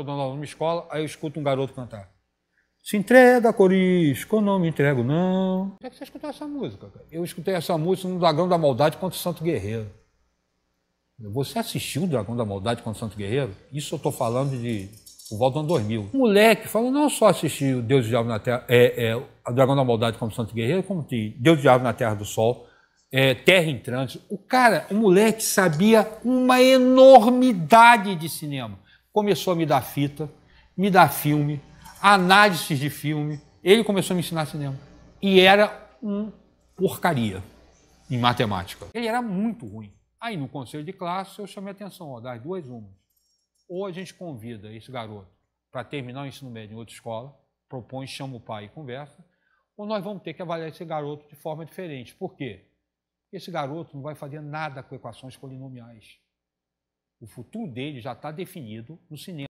estou dando aula numa escola, aí eu escuto um garoto cantar. Se entrega, Corisco, eu não me entrego, não. como é que você escutou essa música? Cara? Eu escutei essa música no Dragão da Maldade contra o Santo Guerreiro. Você assistiu o Dragão da Maldade contra o Santo Guerreiro? Isso eu estou falando de o do ano dormiu. O moleque falou, não só assistir o Deus e o Diabo na Terra, é, é, o Dragão da Maldade o Santo Guerreiro, como de Deus e o Diabo na Terra do Sol, é, Terra em Trânsito. O cara, o moleque sabia uma enormidade de cinema começou a me dar fita, me dar filme, análises de filme. Ele começou a me ensinar cinema. E era um porcaria em matemática. Ele era muito ruim. Aí no conselho de classe eu chamei a atenção, ó, das duas umas. Ou a gente convida esse garoto para terminar o ensino médio em outra escola, propõe, chama o pai e conversa, ou nós vamos ter que avaliar esse garoto de forma diferente. Por quê? Esse garoto não vai fazer nada com equações polinomiais. O futuro dele já está definido no cinema.